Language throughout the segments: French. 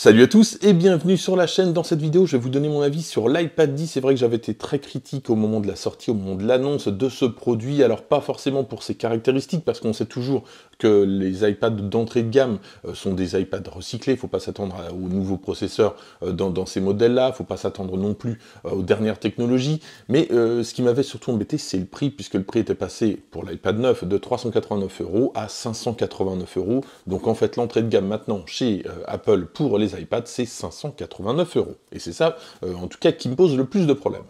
Salut à tous et bienvenue sur la chaîne. Dans cette vidéo, je vais vous donner mon avis sur l'iPad 10. C'est vrai que j'avais été très critique au moment de la sortie, au moment de l'annonce de ce produit. Alors pas forcément pour ses caractéristiques, parce qu'on sait toujours que les iPads d'entrée de gamme euh, sont des iPads recyclés. Il faut pas s'attendre aux nouveaux processeurs euh, dans, ces modèles-là. Il faut pas s'attendre non plus euh, aux dernières technologies. Mais ce qui m'avait surtout embêté, c'est le prix, puisque le prix était passé pour l'iPad 9 de 389 euros à 589 euros. Donc en fait, l'entrée de gamme maintenant chez Apple pour les ipad c'est 589 euros. Et c'est ça, euh, en tout cas, qui me pose le plus de problèmes.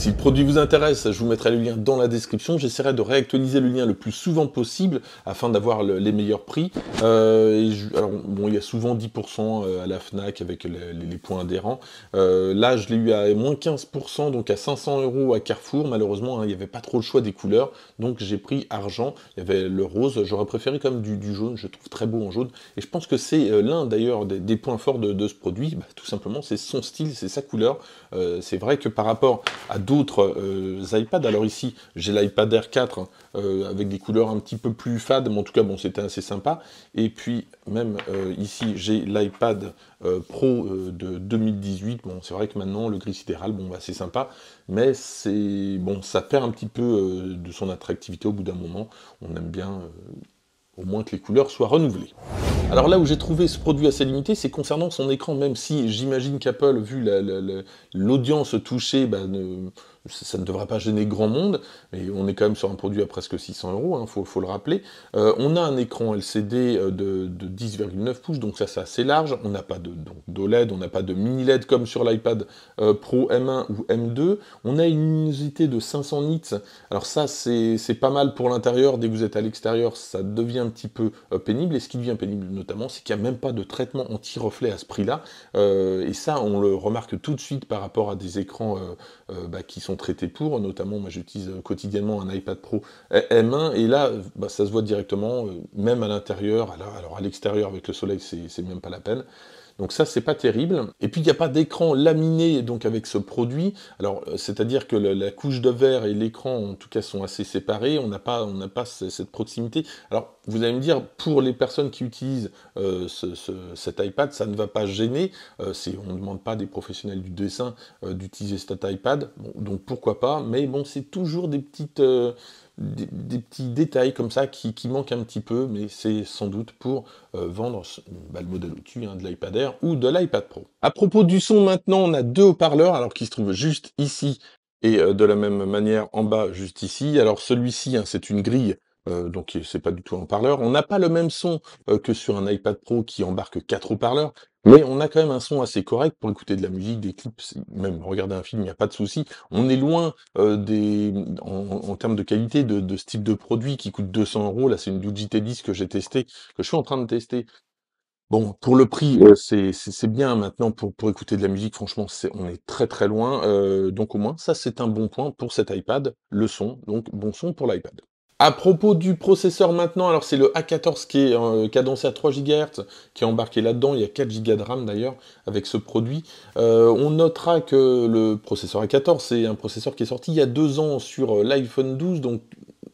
Si le produit vous intéresse, je vous mettrai le lien dans la description. J'essaierai de réactualiser le lien le plus souvent possible afin d'avoir les meilleurs prix. Euh, bon, il y a souvent 10% euh, à la FNAC avec les, points adhérents. Euh, là, je l'ai eu à moins 15%, donc à 500 euros à Carrefour. Malheureusement, hein, il n'y avait pas trop le choix des couleurs, donc j'ai pris argent. Il y avait le rose. J'aurais préféré quand même du, jaune. Je trouve très beau en jaune. Et je pense que c'est l'un d'ailleurs des, points forts de, ce produit. Bah, tout simplement, c'est son style, c'est sa couleur. c'est vrai que par rapport à d'autres euh, iPads. Alors ici, j'ai l'iPad Air 4 hein, euh, avec des couleurs un petit peu plus fades, mais en tout cas, bon, c'était assez sympa. Et puis, même euh, ici, j'ai l'iPad Pro de 2018. Bon, c'est vrai que maintenant, le gris sidéral, bon, bah, c'est sympa, mais c'est bon, ça perd un petit peu de son attractivité au bout d'un moment. On aime bien au moins que les couleurs soient renouvelées. Alors là où j'ai trouvé ce produit assez limité, c'est concernant son écran, même si j'imagine qu'Apple, vu l'audience touchée, bah, ne, ça ne devrait pas gêner grand monde, mais on est quand même sur un produit à presque 600 euros, il hein, faut, le rappeler. Euh, on a un écran LCD euh, de, 10,9 pouces, donc ça c'est assez large. On n'a pas de d'OLED, on n'a pas de mini LED comme sur l'iPad euh, Pro M1 ou M2. On a une luminosité de 500 nits. Alors ça c'est pas mal pour l'intérieur. Dès que vous êtes à l'extérieur, ça devient un petit peu pénible. Et ce qui devient pénible notamment, c'est qu'il n'y a même pas de traitement anti-reflet à ce prix-là. et ça, on le remarque tout de suite par rapport à des écrans bah, qui sont traités pour, notamment moi j'utilise euh, quotidiennement un iPad Pro euh, M1, et là bah, ça se voit directement, euh, même à l'intérieur, alors à l'extérieur avec le soleil c'est même pas la peine, donc ça, c'est pas terrible. Et puis, il n'y a pas d'écran laminé donc avec ce produit. Alors, euh, c'est-à-dire que la couche de verre et l'écran, en tout cas, sont assez séparés. On n'a pas, on pas cette proximité. Alors, vous allez me dire, pour les personnes qui utilisent euh, cet iPad, ça ne va pas gêner. Euh, on ne demande pas des professionnels du dessin d'utiliser cet iPad. donc, pourquoi pas Mais bon, c'est toujours des petites des, petits détails comme ça qui, qui manquent un petit peu, mais c'est sans doute pour euh, vendre le modèle au-dessus hein, de l'iPad Air ou de l'iPad Pro. À propos du son, maintenant, on a deux haut-parleurs, alors qui se trouvent juste ici et euh, de la même manière en bas, juste ici. Alors celui-ci, hein, c'est une grille euh, donc c'est pas du tout un parleur On n'a pas le même son euh, que sur un iPad Pro qui embarque quatre haut-parleurs, mais on a quand même un son assez correct pour écouter de la musique, des clips, même regarder un film, il n'y a pas de souci. On est loin euh, des, en, termes de qualité de, ce type de produit qui coûte 200 euros. Là, c'est une t 10 que j'ai testé, que je suis en train de tester. Bon, pour le prix, c'est bien maintenant pour, pour écouter de la musique. Franchement, on est très très loin. donc au moins, ça c'est un bon point pour cet iPad. Le son, donc bon son pour l'iPad. À propos du processeur maintenant, alors c'est le A14 qui est euh, cadencé à 3 GHz, qui est embarqué là-dedans, il y a 4 Go de RAM d'ailleurs avec ce produit. Euh, on notera que le processeur A14, c'est un processeur qui est sorti il y a 2 ans sur euh, l'iPhone 12, donc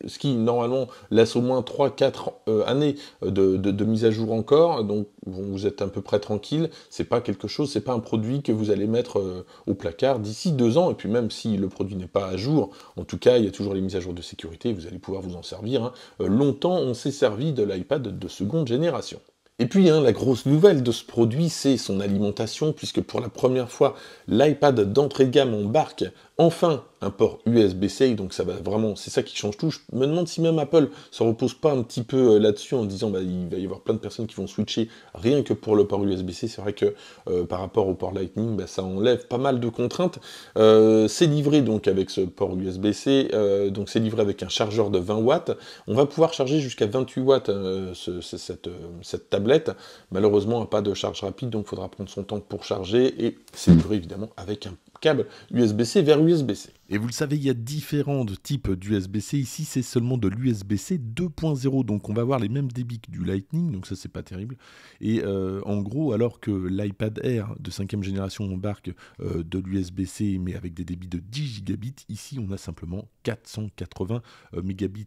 ce qui normalement laisse au moins 3-4 euh, années de, mise à jour encore, donc vous êtes à peu près tranquille, c'est pas quelque chose, c'est pas un produit que vous allez mettre euh, au placard d'ici deux ans, et puis même si le produit n'est pas à jour, en tout cas il y a toujours les mises à jour de sécurité, vous allez pouvoir vous en servir. Hein. Euh, longtemps on s'est servi de l'iPad de seconde génération. Et puis, hein, la grosse nouvelle de ce produit, c'est son alimentation, puisque pour la première fois, l'iPad d'entrée de gamme embarque Enfin, un port USB-C, donc ça va vraiment, c'est ça qui change tout. Je me demande si même Apple se repose pas un petit peu euh, là-dessus en disant bah, il va y avoir plein de personnes qui vont switcher rien que pour le port USB-C. C'est vrai que euh, par rapport au port Lightning, bah, ça enlève pas mal de contraintes. Euh, c'est livré donc avec ce port USB-C, donc c'est livré avec un chargeur de 20 watts. On va pouvoir charger jusqu'à 28 watts cette, tablette. Malheureusement, pas de charge rapide, donc il faudra prendre son temps pour charger et c'est livré évidemment avec un câble USB-C vers USB-C. Et vous le savez, il y a différents types d'USB-C. Ici, c'est seulement de l'USB-C 2.0, donc on va avoir les mêmes débits que du Lightning, donc ça c'est pas terrible. Et euh, en gros, alors que l'iPad Air de 5 e génération embarque euh, de l'USB-C, mais avec des débits de 10 gigabits, ici on a simplement 480 euh, mégabits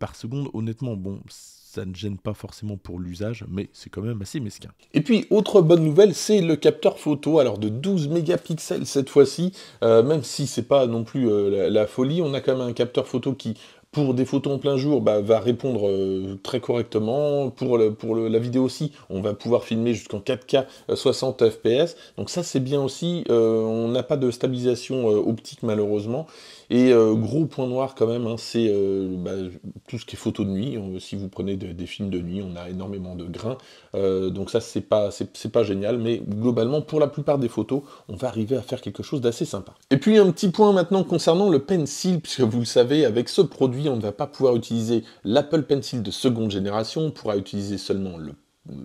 par seconde. Honnêtement, bon, ça ne gêne pas forcément pour l'usage, mais c'est quand même assez mesquin. Et puis, autre bonne nouvelle, c'est le capteur photo, alors de 12 mégapixels cette fois-ci, même si c'est pas non plus euh, la, folie. On a quand même un capteur photo qui pour des photos en plein jour, bah, va répondre euh, très correctement. Pour, la vidéo aussi, on va pouvoir filmer jusqu'en 4K 60 fps. Donc ça, c'est bien aussi. Euh, on n'a pas de stabilisation euh, optique malheureusement. Et gros point noir quand même, hein, c'est bah, tout ce qui est photo de nuit. si vous prenez des films de nuit, on a énormément de grains. donc ça, c'est pas, c'est pas génial. Mais globalement, pour la plupart des photos, on va arriver à faire quelque chose d'assez sympa. Et puis un petit point maintenant concernant le pencil, puisque vous le savez, avec ce produit, on ne va pas pouvoir utiliser l'Apple Pencil de seconde génération, on pourra utiliser seulement le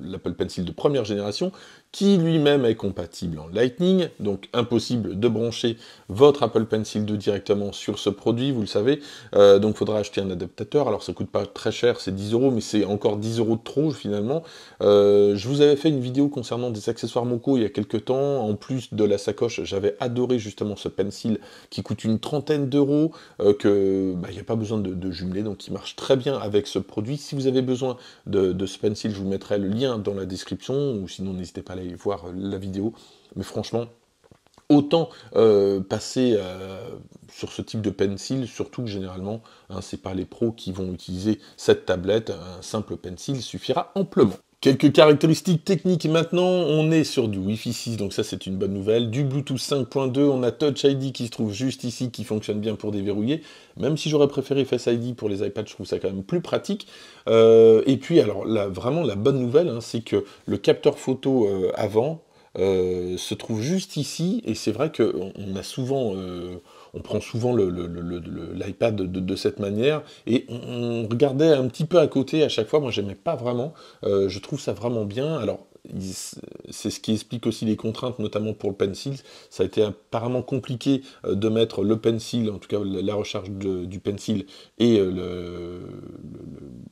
l'Apple Pencil de première génération, qui lui-même est compatible en Lightning, donc impossible de brancher votre Apple Pencil 2 directement sur ce produit, vous le savez, euh, donc faudra acheter un adaptateur, alors ça coûte pas très cher, c'est 10 euros, mais c'est encore 10 euros de trop finalement. Euh, je vous avais fait une vidéo concernant des accessoires Moco il y a quelques temps, en plus de la sacoche, j'avais adoré justement ce pencil qui coûte une trentaine d'euros, euh, que il bah, n'y a pas besoin de, jumeler, donc il marche très bien avec ce produit. Si vous avez besoin de, de ce pencil, je vous mettrai le lien dans la description, ou sinon n'hésitez pas à aller voir euh, la vidéo. Mais franchement, autant euh, passer euh, sur ce type de pencil, surtout que généralement, hein, c'est pas les pros qui vont utiliser cette tablette, un simple pencil suffira amplement. Quelques caractéristiques techniques maintenant, on est sur du Wi-Fi 6, donc ça c'est une bonne nouvelle. Du Bluetooth 5.2, on a Touch ID qui se trouve juste ici, qui fonctionne bien pour déverrouiller. Même si j'aurais préféré Face ID pour les iPads, je trouve ça quand même plus pratique. Euh, et puis alors là, vraiment la bonne nouvelle, hein, c'est que le capteur photo euh, avant, euh, se trouve juste ici, et c'est vrai qu'on on a souvent, euh, on prend souvent l'iPad de, cette manière, et on, regardait un petit peu à côté à chaque fois. Moi, j'aimais pas vraiment. Euh, je trouve ça vraiment bien. Alors, c'est ce qui explique aussi les contraintes, notamment pour le pencil. Ça a été apparemment compliqué de mettre le pencil, en tout cas la recharge du pencil et le,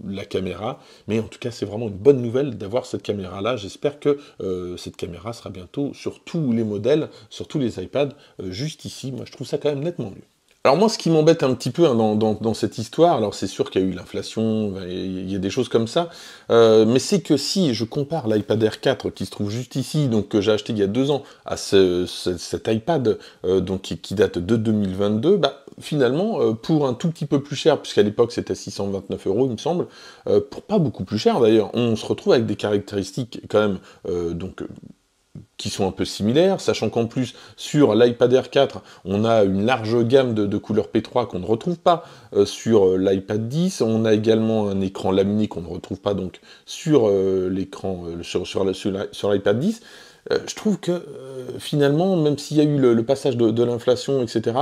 la caméra. Mais en tout cas, c'est vraiment une bonne nouvelle d'avoir cette caméra-là. J'espère que euh, cette caméra sera bientôt sur tous les modèles, sur tous les iPads, euh, juste ici. Moi, je trouve ça quand même nettement mieux. Alors moi, ce qui m'embête un petit peu hein, dans, cette histoire, alors c'est sûr qu'il y a eu l'inflation, il y a des choses comme ça, euh, mais c'est que si je compare l'iPad Air 4 qui se trouve juste ici, donc que j'ai acheté il y a deux ans, à cet iPad euh, donc qui, date de 2022, bah, finalement, euh, pour un tout petit peu plus cher, puisqu'à l'époque c'était 629 euros, il me semble, pour pas beaucoup plus cher d'ailleurs, on se retrouve avec des caractéristiques quand même donc qui sont un peu similaires, sachant qu'en plus, sur l'iPad Air 4, on a une large gamme de, couleurs P3 qu'on ne retrouve pas euh, sur euh, l'iPad 10. On a également un écran laminé qu'on ne retrouve pas donc sur euh, l'écran, sur, sur, sur, l'iPad 10. je trouve que finalement, même s'il y a eu le, passage de, de l'inflation, etc.,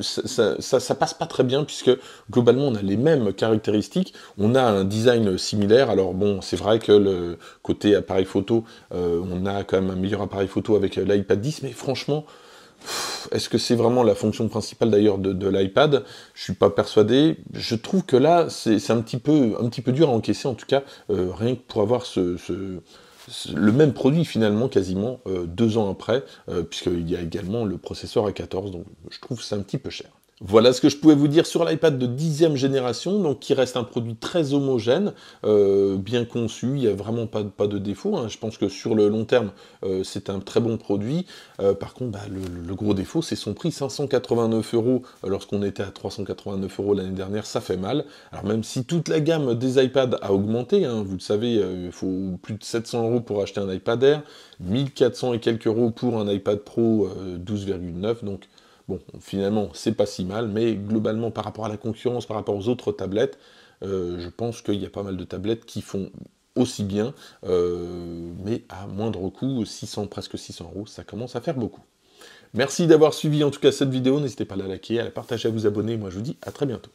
ça, passe pas très bien puisque globalement on a les mêmes caractéristiques, on a un design similaire. Alors bon, c'est vrai que le côté appareil photo, euh, on a quand même un meilleur appareil photo avec euh, l'iPad 10, mais franchement, est-ce que c'est vraiment la fonction principale d'ailleurs de, l'iPad Je suis pas persuadé. Je trouve que là, c'est un petit peu, un petit peu dur à encaisser en tout cas, euh, rien que pour avoir ce, le même produit finalement quasiment euh, deux ans après, euh, puisqu'il y a également le processeur A14, donc je trouve ça un petit peu cher. Voilà ce que je pouvais vous dire sur l'iPad de 10e génération, donc qui reste un produit très homogène, euh, bien conçu, il n'y a vraiment pas, de défaut. Hein. Je pense que sur le long terme, euh, c'est un très bon produit. Euh, par contre, bah, le, gros défaut, c'est son prix 589 euros. Lorsqu'on était à 389 euros l'année dernière, ça fait mal. Alors même si toute la gamme des iPads a augmenté, hein, vous le savez, il faut plus de 700 euros pour acheter un iPad Air, 1400 et quelques euros pour un iPad Pro 12,9, donc Bon, finalement, c'est pas si mal, mais globalement, par rapport à la concurrence, par rapport aux autres tablettes, euh, je pense qu'il y a pas mal de tablettes qui font aussi bien, euh, mais à moindre coût, 600, presque 600 euros, ça commence à faire beaucoup. Merci d'avoir suivi en tout cas cette vidéo, n'hésitez pas à la liker, à la partager, à vous abonner, moi je vous dis à très bientôt.